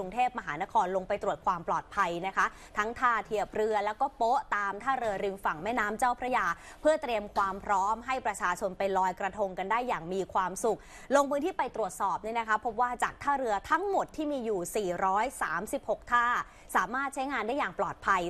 รุงเทพมหานครลงไปตรวจความปลอดภัยนะคะ ทั้งท่าเทียบเรือ แล้วก็โป๊ะตามท่าเรือริมฝั่งแม่น้ำเจ้าพระยาเพื่อเตรียมความพร้อมให้ประชาชนไปลอยกระทงกันได้อย่างมีความสุข ลงพื้นที่ไปตรวจสอบเนี่ยนะคะพบว่าจากท่าเรือทั้งหมดที่มีอยู่ 436 ท่า สามารถใช้งานได้อย่างปลอดภัย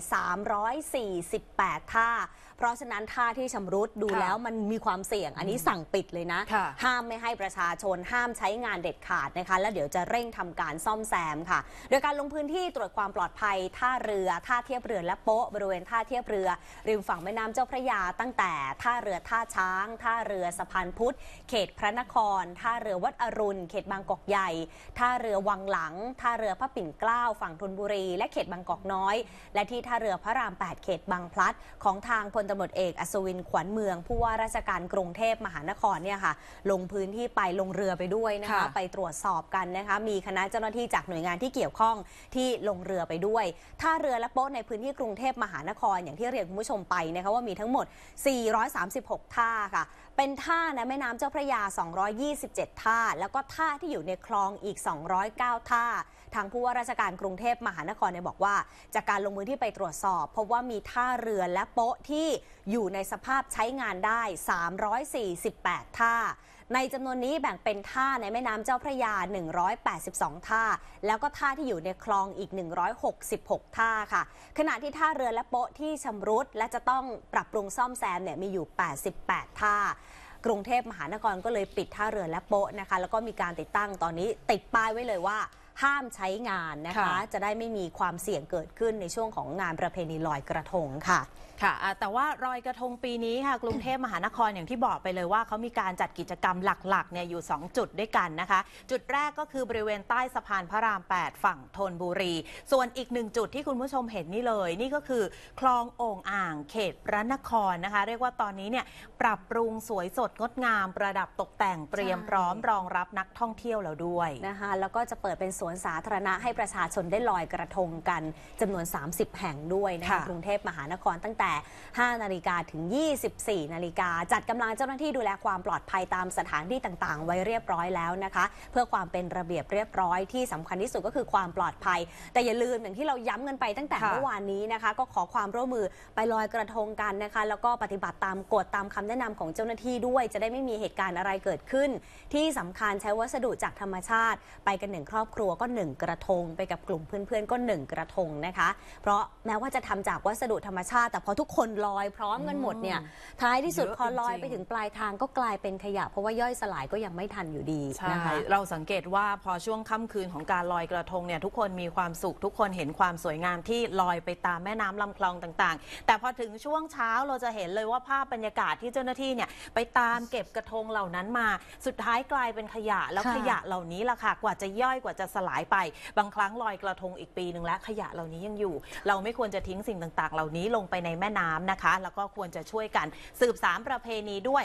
348 ท่า เพราะฉะนั้นท่าที่ชำรุดดูแล้วมันมีความเสี่ยง อันนี้สั่งปิดเลยนะะห้ามไม่ให้ประชาชนห้ามใช้งานเด็ดขาดนะคะ แล้วเดี๋ยวจะเร่งทำการซ่อมแซมค่ะโดยการลงพื้นที่ตรวจความปลอดภัยท่าเรือท่าเทียบเรือและโป๊ะบริเวณท่าเทียบเรือริมฝั่งแม่น้ำเจ้าพระยา ตั้งแต่ท่าเรือท่าช้างท่าเรือสะพานพุทธ เขตพระนครท่าเรือวัดอรุณ เขตบางกอกใหญ่ท่าเรือวังหลังท่าเรือพระปิ่นเกล้าฝั่งธนบุรี และเขตบางกอกน้อย และที่ท่าเรือพระราม8เขตบางพลัดของทางพลตารวจเอกอัศวินขวัญเมือง ผู้ว่าราชการกรุงเทพมหานครเนี่ยค่ะลงพื้นที่ไปลงเรือไปด้วยนะคะไปตรวจสอบกันนะคะมีคณะเจ้าหน้าที่จากหน่วยงานที่ที่เกี่ยวข้องที่ลงเรือไปด้วยท่าเรือและโป๊ะในพื้นที่กรุงเทพมหานครอย่างที่เรียนคุณผู้ชมไปนะคะว่ามีทั้งหมด 436 ท่าค่ะ เป็นท่าในแม่น้ำเจ้าพระยา 227 ท่า แล้วก็ท่าที่อยู่ในคลองอีก 209 ท่า ทางผู้ว่าราชการกรุงเทพมหานครเนี่ยบอกว่า จากการลงมือที่ไปตรวจสอบพบว่ามีท่าเรือและโป๊ะที่อยู่ในสภาพใช้งานได้ 348 ท่าในจำนวนนี้แบ่งเป็นท่าในแม่น้ำเจ้าพระยา 182 ท่า แล้วก็ท่าที่อยู่ในคลองอีก 166 ท่าค่ะ ขณะที่ท่าเรือและโป๊ะที่ชำรุด และจะต้องปรับปรุงซ่อมแซมเนี่ยมีอยู่ 88 ท่า กรุงเทพมหานครก็เลยปิดท่าเรือและโป๊ะนะคะ แล้วก็มีการติดตั้งตอนนี้ติดป้ายไว้เลยว่าห้ามใช้งานนะคะคะ จะได้ไม่มีความเสี่ยงเกิดขึ้นในช่วงของงานประเพณีลอยกระทงค่ะ ค่ะ แต่ว่ารอยกระทงปีนี้ค่ะ กรุงเทพมหานครอย่างที่บอกไปเลยว่า เขามีการจัดกิจกรรมหลักๆเนี่ยอยู่ 2 จุดด้วยกันนะคะ จุดแรกก็คือบริเวณใต้สะพานพระราม 8 ฝั่งธนบุรี ส่วนอีกหนึ่งจุดที่คุณผู้ชมเห็นนี่เลย นี่ก็คือคลองโอ่งอ่างเขตพระนครนะคะ เรียกว่าตอนนี้เนี่ยปรับปรุงสวยสดงดงาม ประดับตกแต่งเตรียมพร้อมรองรับนักท่องเที่ยวแล้วด้วยนะคะแล้วก็จะเปิดเป็นสวนนสาธารณะให้ประชาชนได้ลอยกระทงกันจำนวน 30 แห่งด้วยนะคะกรุงเทพมหานครตั้งแต่5นาฬิกาถึง 24นาฬิกาจัดกำลังเจ้าหน้าที่ดูแลความปลอดภัยตามสถานที่ต่าง ๆ ไว้เรียบร้อยแล้วนะคะเพื่อความเป็นระเบียบเรียบร้อยที่สำคัญที่สุดก็คือความปลอดภัย แต่อย่าลืมอย่างที่เราย้ำกันไปตั้งแต่เมื่อวานนี้นะคะ ก็ขอความร่วมมือไปลอยกระทงกันนะคะแล้วก็ปฏิบัติตามกฎตามคำแนะนำของเจ้าหน้าที่ด้วย จะได้ไม่มีเหตุการณ์อะไรเกิดขึ้น ที่สำคัญใช้วัสดุจากธรรมชาติ ไปกันหนึ่งครอบครัววก็ 1 กระทง ไปกับกลุ่มเพื่อนๆ ก็1กระทงนะคะ เพราะแม้ว่าจะทำจากวัสดุธรรมชาติแต่พอทุกคนลอยพร้อมกันหมดเนี่ยท้ายที่สุดพอลอยไปถึงปลายทางก็กลายเป็นขยะ เพราะว่าย่อยสลายก็ยังไม่ทันอยู่ดีนะคะเราสังเกตว่าพอช่วงค่ำคืนของการลอยกระทงเนี่ยทุกคนมีความสุข ทุกคนเห็นความสวยงามที่ลอยไปตามแม่น้ำลำคลองต่าง ๆ แต่พอถึงช่วงเช้าเราจะเห็นเลยว่าภาพบรรยากาศที่เจ้าหน้าที่เนี่ยไปตามเก็บกระทงเหล่านั้นมาสุดท้ายกลายเป็นขยะแล้วขยะเหล่านี้ล่ะค่ะกว่าจะย่อยกว่าจะสลายไป บางครั้งลอยกระทงอีกปีหนึ่งแล้ว ขยะเหล่านี้ยังอยู่ เราไม่ควรจะทิ้งสิ่งต่างๆเหล่านี้ลงไปในแม่น้ำนะคะ แล้วก็ควรจะช่วยกัน สืบสารประเพณีด้วย